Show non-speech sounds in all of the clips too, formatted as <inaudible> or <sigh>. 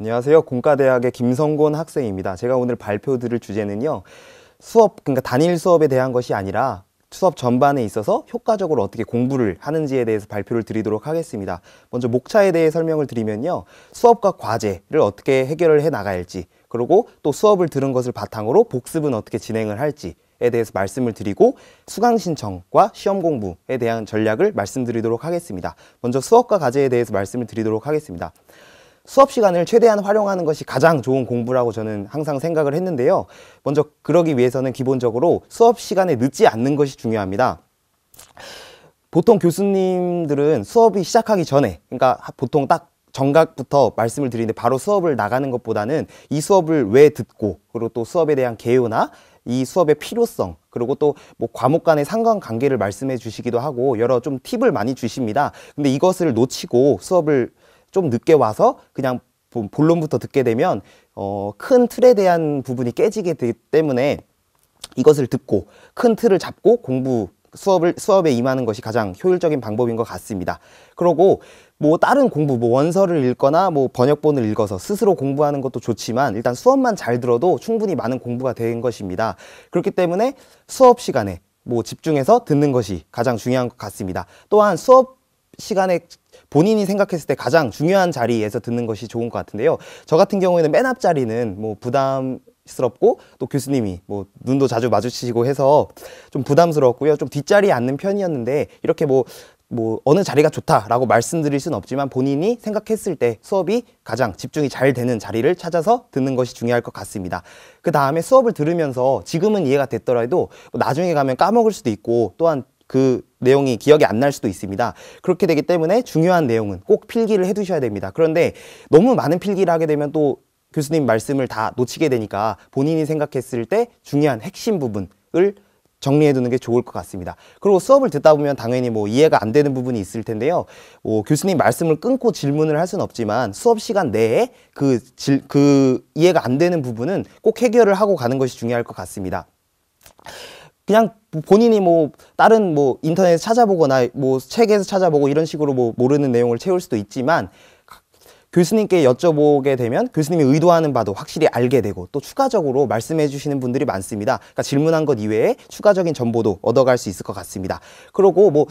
안녕하세요. 공과대학의 김성곤 학생입니다. 제가 오늘 발표드릴 주제는요. 수업, 그러니까 단일 수업에 대한 것이 아니라 수업 전반에 있어서 효과적으로 어떻게 공부를 하는지에 대해서 발표를 드리도록 하겠습니다. 먼저 목차에 대해 설명을 드리면요. 수업과 과제를 어떻게 해결을 해 나갈지, 그리고 또 수업을 들은 것을 바탕으로 복습은 어떻게 진행을 할지, 에 대해서 말씀을 드리고 수강 신청과 시험 공부에 대한 전략을 말씀드리도록 하겠습니다. 먼저 수업과 과제에 대해서 말씀을 드리도록 하겠습니다. 수업 시간을 최대한 활용하는 것이 가장 좋은 공부라고 저는 항상 생각을 했는데요. 먼저 그러기 위해서는 기본적으로 수업 시간에 늦지 않는 것이 중요합니다. 보통 교수님들은 수업이 시작하기 전에 그러니까 보통 딱 정각부터 말씀을 드리는데 바로 수업을 나가는 것보다는 이 수업을 왜 듣고 그리고 또 수업에 대한 개요나 이 수업의 필요성 그리고 또 뭐 과목 간의 상관관계를 말씀해 주시기도 하고 여러 좀 팁을 많이 주십니다. 근데 이것을 놓치고 수업을 좀 늦게 와서 그냥 본론부터 듣게 되면 어, 큰 틀에 대한 부분이 깨지게 되기 때문에 이것을 듣고 큰 틀을 잡고 공부 수업을 수업에 임하는 것이 가장 효율적인 방법인 것 같습니다. 그리고뭐 다른 공부 뭐 원서를 읽거나 뭐 번역본을 읽어서 스스로 공부하는 것도 좋지만 일단 수업만 잘 들어도 충분히 많은 공부가 된 것입니다. 그렇기 때문에 수업 시간에 뭐 집중해서 듣는 것이 가장 중요한 것 같습니다. 또한 수업 시간에 본인이 생각했을 때 가장 중요한 자리에서 듣는 것이 좋은 것 같은데요. 저 같은 경우에는 맨 앞 자리는 뭐 부담 스럽고 또 교수님이 뭐 눈도 자주 마주치시고 해서 좀 부담스러웠고요. 좀 뒷자리에 앉는 편이었는데 이렇게 뭐뭐 뭐 어느 자리가 좋다라고 말씀드릴 순 없지만 본인이 생각했을 때 수업이 가장 집중이 잘 되는 자리를 찾아서 듣는 것이 중요할 것 같습니다. 그 다음에 수업을 들으면서 지금은 이해가 됐더라도 나중에 가면 까먹을 수도 있고 또한 그 내용이 기억이 안 날 수도 있습니다. 그렇게 되기 때문에 중요한 내용은 꼭 필기를 해 두셔야 됩니다. 그런데 너무 많은 필기를 하게 되면 또 교수님 말씀을 다 놓치게 되니까 본인이 생각했을 때 중요한 핵심 부분을 정리해두는 게 좋을 것 같습니다. 그리고 수업을 듣다 보면 당연히 뭐 이해가 안 되는 부분이 있을 텐데요. 뭐 교수님 말씀을 끊고 질문을 할 수는 없지만 수업 시간 내에 그, 질, 그 이해가 안 되는 부분은 꼭 해결을 하고 가는 것이 중요할 것 같습니다. 그냥 본인이 뭐 다른 뭐 인터넷 찾아보거나 뭐 책에서 찾아보고 이런 식으로 뭐 모르는 내용을 채울 수도 있지만 교수님께 여쭤보게 되면 교수님이 의도하는 바도 확실히 알게 되고 또 추가적으로 말씀해 주시는 분들이 많습니다. 그러니까 질문한 것 이외에 추가적인 정보도 얻어갈 수 있을 것 같습니다. 그리고 뭐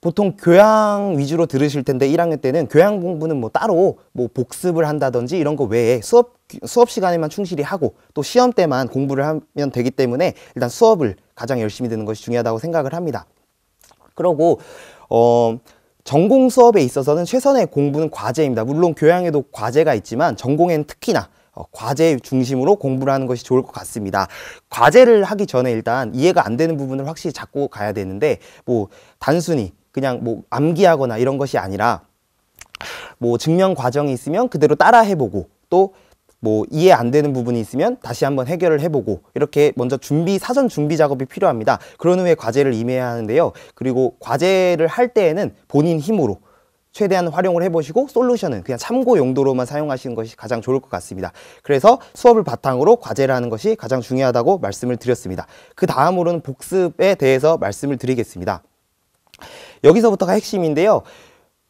보통 교양 위주로 들으실 텐데 1학년 때는 교양 공부는 뭐 따로 뭐 복습을 한다든지 이런 거 외에 수업 수업 시간에만 충실히 하고 또 시험 때만 공부를 하면 되기 때문에 일단 수업을 가장 열심히 듣는 것이 중요하다고 생각을 합니다. 그리고 어, 전공 수업에 있어서는 최선의 공부는 과제입니다. 물론 교양에도 과제가 있지만 전공에는 특히나 어, 과제 중심으로 공부를 하는 것이 좋을 것 같습니다. 과제를 하기 전에 일단 이해가 안 되는 부분을 확실히 잡고 가야 되는데 뭐 단순히 그냥 뭐 암기하거나 이런 것이 아니라 뭐 증명 과정이 있으면 그대로 따라 해보고 또뭐 이해 안 되는 부분이 있으면 다시 한번 해결을 해보고 이렇게 먼저 준비 사전 준비 작업이 필요합니다. 그런 후에 과제를 임해야 하는데요. 그리고 과제를 할 때에는 본인 힘으로 최대한 활용을 해보시고 솔루션은 그냥 참고 용도로만 사용하시는 것이 가장 좋을 것 같습니다. 그래서 수업을 바탕으로 과제를 하는 것이 가장 중요하다고 말씀을 드렸습니다. 그 다음으로는 복습에 대해서 말씀을 드리겠습니다. 여기서부터가 핵심인데요.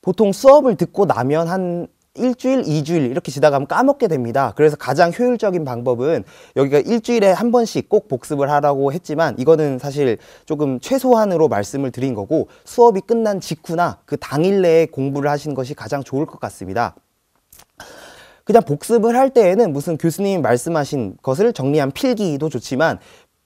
보통 수업을 듣고 나면 한 일주일, 이주일 이렇게 지나가면 까먹게 됩니다. 그래서 가장 효율적인 방법은 여기가 일주일에 한 번씩 꼭 복습을 하라고 했지만 이거는 사실 조금 최소한으로 말씀을 드린 거고 수업이 끝난 직후나 그 당일 내에 공부를 하시는 것이 가장 좋을 것 같습니다. 그냥 복습을 할 때에는 무슨 교수님이 말씀하신 것을 정리한 필기도 좋지만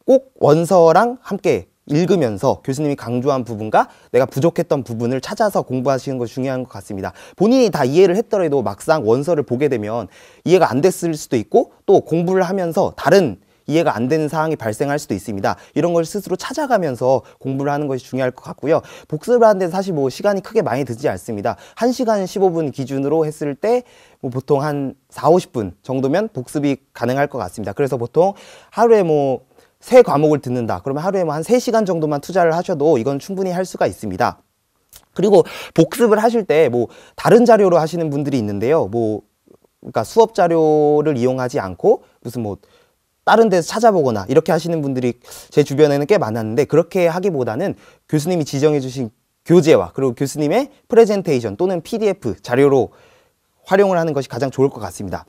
꼭 원서랑 함께 읽으면서 교수님이 강조한 부분과 내가 부족했던 부분을 찾아서 공부하시는 것이 중요한 것 같습니다. 본인이 다 이해를 했더라도 막상 원서를 보게 되면 이해가 안 됐을 수도 있고 또 공부를 하면서 다른 이해가 안 되는 상황이 발생할 수도 있습니다. 이런 걸 스스로 찾아가면서 공부를 하는 것이 중요할 것 같고요. 복습을 하는데 사실 뭐 시간이 크게 많이 들지 않습니다. 1시간1 5분 기준으로 했을 때뭐 보통 한 4, 5 0분 정도면 복습이 가능할 것 같습니다. 그래서 보통 하루에 뭐세 과목을 듣는다. 그러면 하루에 뭐한3시간 정도만 투자를 하셔도 이건 충분히 할 수가 있습니다. 그리고 복습을 하실 때 뭐 다른 자료로 하시는 분들이 있는데요. 뭐 그러니까 수업 자료를 이용하지 않고 무슨 뭐 다른 데서 찾아보거나 이렇게 하시는 분들이 제 주변에는 꽤 많았는데 그렇게 하기보다는 교수님이 지정해 주신 교재와 그리고 교수님의 프레젠테이션 또는 PDF 자료로 활용을 하는 것이 가장 좋을 것 같습니다.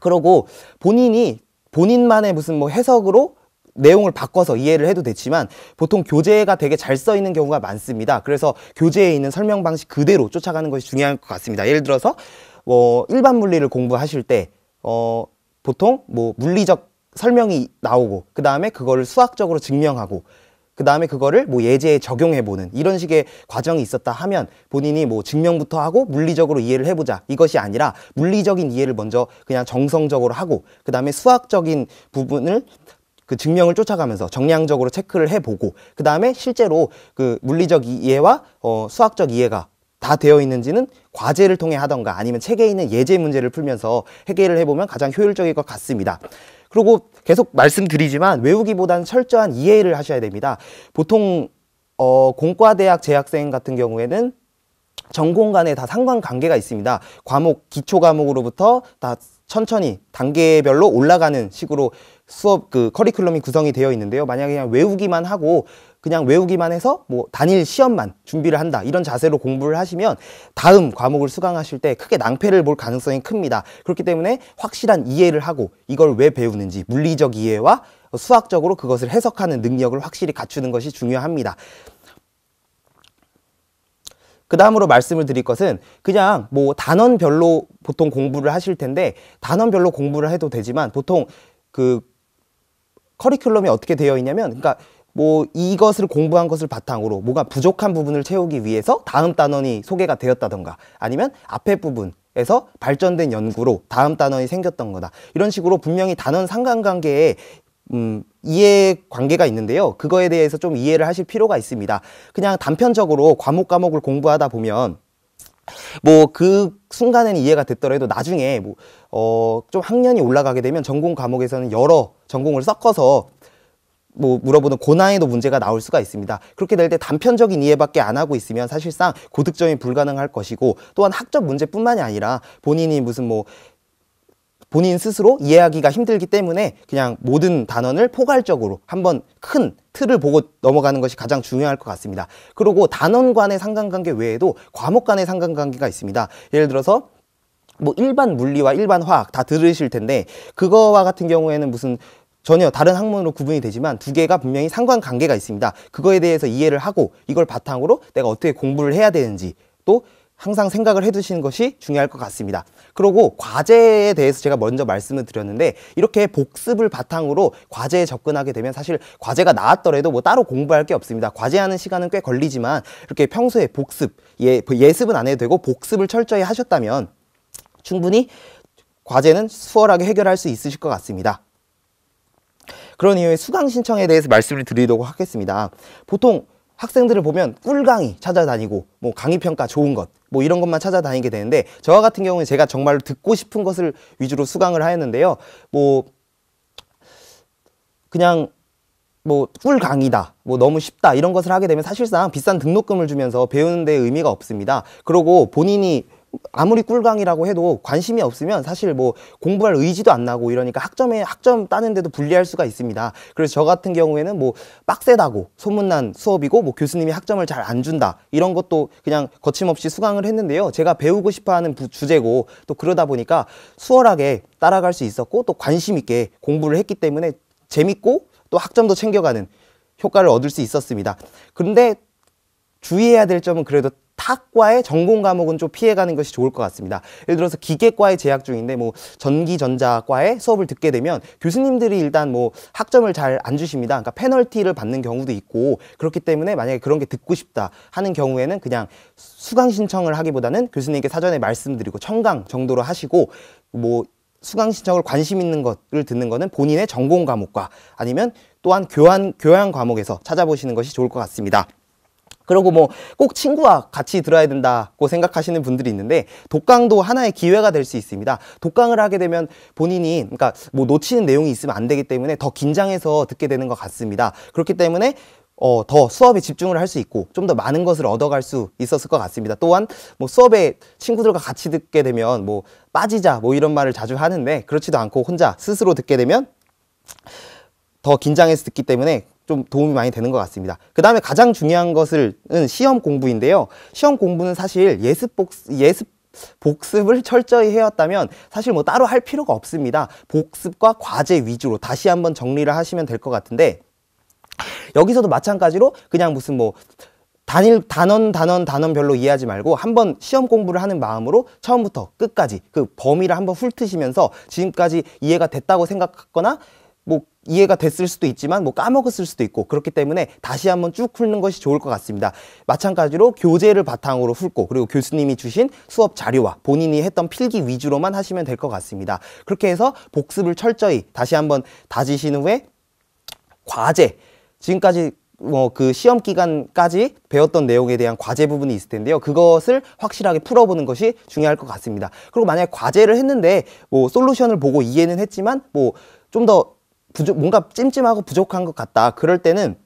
그리고 본인이 본인만의 무슨 뭐 해석으로 내용을 바꿔서 이해를 해도 되지만 보통 교재가 되게 잘 써 있는 경우가 많습니다. 그래서 교재에 있는 설명 방식 그대로 쫓아가는 것이 중요할 것 같습니다. 예를 들어서 뭐 일반 물리를 공부하실 때 어, 보통 뭐 물리적 설명이 나오고 그 다음에 그거를 수학적으로 증명하고 그 다음에 그거를 뭐 예제에 적용해보는 이런 식의 과정이 있었다 하면 본인이 뭐 증명부터 하고 물리적으로 이해를 해보자 이것이 아니라 물리적인 이해를 먼저 그냥 정성적으로 하고 그 다음에 수학적인 부분을 그 증명을 쫓아가면서 정량적으로 체크를 해보고 그 다음에 실제로 그 물리적 이해와 어, 수학적 이해가 다 되어 있는지는 과제를 통해 하던가 아니면 책에 있는 예제 문제를 풀면서 해결을 해보면 가장 효율적일 것 같습니다. 그리고 계속 말씀드리지만 외우기보다는 철저한 이해를 하셔야 됩니다. 보통 어, 공과대학 재학생 같은 경우에는 전공 간에 다 상관관계가 있습니다. 과목, 기초 과목으로부터 다 천천히 단계별로 올라가는 식으로 수업 그 커리큘럼이 구성이 되어 있는데요. 만약에 그냥 외우기만 하고 그냥 외우기만 해서 뭐 단일 시험만 준비를 한다 이런 자세로 공부를 하시면 다음 과목을 수강하실 때 크게 낭패를 볼 가능성이 큽니다. 그렇기 때문에 확실한 이해를 하고 이걸 왜 배우는지 물리적 이해와 수학적으로 그것을 해석하는 능력을 확실히 갖추는 것이 중요합니다. 그 다음으로 말씀을 드릴 것은 그냥 뭐 단원별로 보통 공부를 하실 텐데 단원별로 공부를 해도 되지만 보통 그 커리큘럼이 어떻게 되어 있냐면 그러니까 뭐 이것을 공부한 것을 바탕으로 뭐가 부족한 부분을 채우기 위해서 다음 단원이 소개가 되었다던가 아니면 앞에 부분 에서 발전된 연구로 다음 단원이 생겼던 거다 이런 식으로 분명히 단원 상관관계에 음, 이해 관계가 있는데요. 그거에 대해서 좀 이해를 하실 필요가 있습니다. 그냥 단편적으로 과목 과목을 공부하다 보면 뭐 그 순간에는 이해가 됐더라도 나중에 뭐 어 좀 학년이 올라가게 되면 전공 과목에서는 여러 전공을 섞어서 뭐 물어보는 고난이도 문제가 나올 수가 있습니다. 그렇게 될 때 단편적인 이해밖에 안 하고 있으면 사실상 고득점이 불가능할 것이고 또한 학적 문제뿐만이 아니라 본인이 무슨 뭐 본인 스스로 이해하기가 힘들기 때문에 그냥 모든 단원을 포괄적으로 한번 큰 틀을 보고 넘어가는 것이 가장 중요할 것 같습니다. 그리고 단원 간의 상관관계 외에도 과목 간의 상관관계가 있습니다. 예를 들어서 뭐 일반 물리와 일반 화학 다 들으실 텐데 그거와 같은 경우에는 무슨 전혀 다른 학문으로 구분이 되지만 두 개가 분명히 상관관계가 있습니다. 그거에 대해서 이해를 하고 이걸 바탕으로 내가 어떻게 공부를 해야 되는지 또 항상 생각을 해두시는 것이 중요할 것 같습니다. 그리고 과제에 대해서 제가 먼저 말씀을 드렸는데 이렇게 복습을 바탕으로 과제에 접근하게 되면 사실 과제가 나왔더라도 뭐 따로 공부할 게 없습니다. 과제하는 시간은 꽤 걸리지만 이렇게 평소에 복습, 예, 예습은 안 해도 되고 복습을 철저히 하셨다면 충분히 과제는 수월하게 해결할 수 있으실 것 같습니다. 그런 이유에 수강 신청에 대해서 말씀을 드리려고 하겠습니다. 보통 학생들을 보면 꿀강의 찾아다니고 뭐 강의 평가 좋은 것 뭐 이런 것만 찾아다니게 되는데 저와 같은 경우는 제가 정말로 듣고 싶은 것을 위주로 수강을 하였는데요. 뭐 그냥 뭐 꿀강이다 뭐 너무 쉽다 이런 것을 하게 되면 사실상 비싼 등록금을 주면서 배우는 데 의미가 없습니다 그러고 본인이 아무리 꿀강이라고 해도 관심이 없으면 사실 뭐 공부할 의지도 안 나고 이러니까 학점에 학점 따는데도 불리할 수가 있습니다. 그래서 저 같은 경우에는 뭐 빡세다고 소문난 수업이고 뭐 교수님이 학점을 잘 안 준다 이런 것도 그냥 거침없이 수강을 했는데요. 제가 배우고 싶어하는 주제고 또 그러다 보니까 수월하게 따라갈 수 있었고 또 관심 있게 공부를 했기 때문에 재밌고 또 학점도 챙겨가는 효과를 얻을 수 있었습니다. 근데 주의해야 될 점은 그래도 탁과의 전공 과목은 좀 피해가는 것이 좋을 것 같습니다. 예를 들어서 기계과에 재학 중인데 뭐 전기 전자과의 수업을 듣게 되면 교수님들이 일단 뭐 학점을 잘 안 주십니다. 그러니까 페널티를 받는 경우도 있고 그렇기 때문에 만약에 그런 게 듣고 싶다 하는 경우에는 그냥 수강 신청을 하기보다는 교수님께 사전에 말씀드리고 청강 정도로 하시고 뭐 수강 신청을 관심 있는 것을 듣는 것은 본인의 전공 과목과 아니면 또한 교환 교양 과목에서 찾아보시는 것이 좋을 것 같습니다. 그리고 뭐 꼭 친구와 같이 들어야 된다고 생각하시는 분들이 있는데 독강도 하나의 기회가 될 수 있습니다. 독강을 하게 되면 본인이 그러니까 뭐 놓치는 내용이 있으면 안 되기 때문에 더 긴장해서 듣게 되는 것 같습니다. 그렇기 때문에 어, 더 수업에 집중을 할 수 있고 좀 더 많은 것을 얻어갈 수 있었을 것 같습니다. 또한 뭐 수업에 친구들과 같이 듣게 되면 뭐 빠지자 뭐 이런 말을 자주 하는데 그렇지도 않고 혼자 스스로 듣게 되면 더 긴장해서 듣기 때문에 좀 도움이 많이 되는 것 같습니다. 그 다음에 가장 중요한 것은 시험 공부인데요. 시험 공부는 사실 예습 복습, 예습 복습을 <laughs> 철저히 해왔다면 사실 뭐 따로 할 필요가 없습니다. 복습과 과제 위주로 다시 한번 정리를 하시면 될 것 같은데 여기서도 마찬가지로 그냥 무슨 뭐 단일 단원 단원 단원별로 이해하지 말고 한번 시험 공부를 하는 마음으로 처음부터 끝까지 그 범위를 한번 훑으시면서 지금까지 이해가 됐다고 생각하거나 뭐 이해가 됐을 수도 있지만 뭐 까먹었을 수도 있고 그렇기 때문에 다시 한번 쭉 훑는 것이 좋을 것 같습니다. 마찬가지로 교재를 바탕으로 훑고 그리고 교수님이 주신 수업 자료와 본인이 했던 필기 위주로만 하시면 될 것 같습니다. 그렇게 해서 복습을 철저히 다시 한번 다지신 후에 과제 지금까지 뭐 그 시험 기간까지 배웠던 내용에 대한 과제 부분이 있을 텐데요. 그것을 확실하게 풀어보는 것이 중요할 것 같습니다. 그리고 만약에 과제를 했는데 뭐 솔루션을 보고 이해는 했지만 뭐 좀더 부족, 뭔가 찜찜하고 부족한 것 같다. 그럴 때는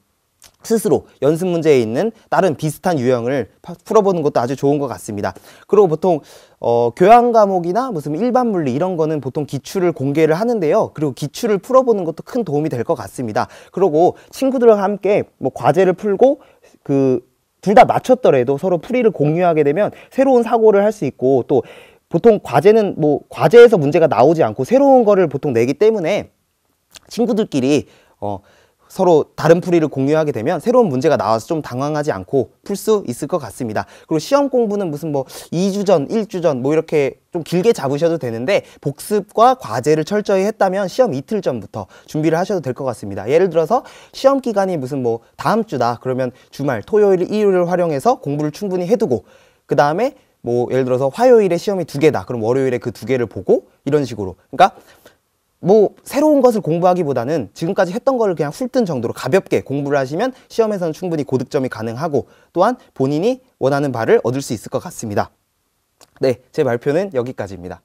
스스로 연습 문제에 있는 다른 비슷한 유형을 풀어보는 것도 아주 좋은 것 같습니다. 그리고 보통 어, 교양 과목이나 무슨 일반 물리 이런 거는 보통 기출을 공개를 하는데요. 그리고 기출을 풀어보는 것도 큰 도움이 될 것 같습니다. 그리고 친구들과 함께 뭐 과제를 풀고 그 둘 다 맞췄더라도 서로 풀이를 공유하게 되면 새로운 사고를 할 수 있고 또 보통 과제는 뭐 과제에서 문제가 나오지 않고 새로운 거를 보통 내기 때문에 친구들끼리 어, 서로 다른 풀이를 공유하게 되면 새로운 문제가 나와서 좀 당황하지 않고 풀 수 있을 것 같습니다. 그리고 시험 공부는 무슨 뭐 2주 전, 1주 전 뭐 이렇게 좀 길게 잡으셔도 되는데 복습과 과제를 철저히 했다면 시험 이틀 전부터 준비를 하셔도 될 것 같습니다. 예를 들어서 시험 기간이 무슨 뭐 다음 주다 그러면 주말, 토요일, 일요일을 활용해서 공부를 충분히 해두고 그 다음에 뭐 예를 들어서 화요일에 시험이 두 개다 그럼 월요일에 그 두 개를 보고 이런 식으로 그러니까 뭐 새로운 것을 공부하기보다는 지금까지 했던 거를 그냥 훑은 정도로 가볍게 공부를 하시면 시험에서는 충분히 고득점이 가능하고 또한 본인이 원하는 바를 얻을 수 있을 것 같습니다. 네, 제 발표는 여기까지입니다.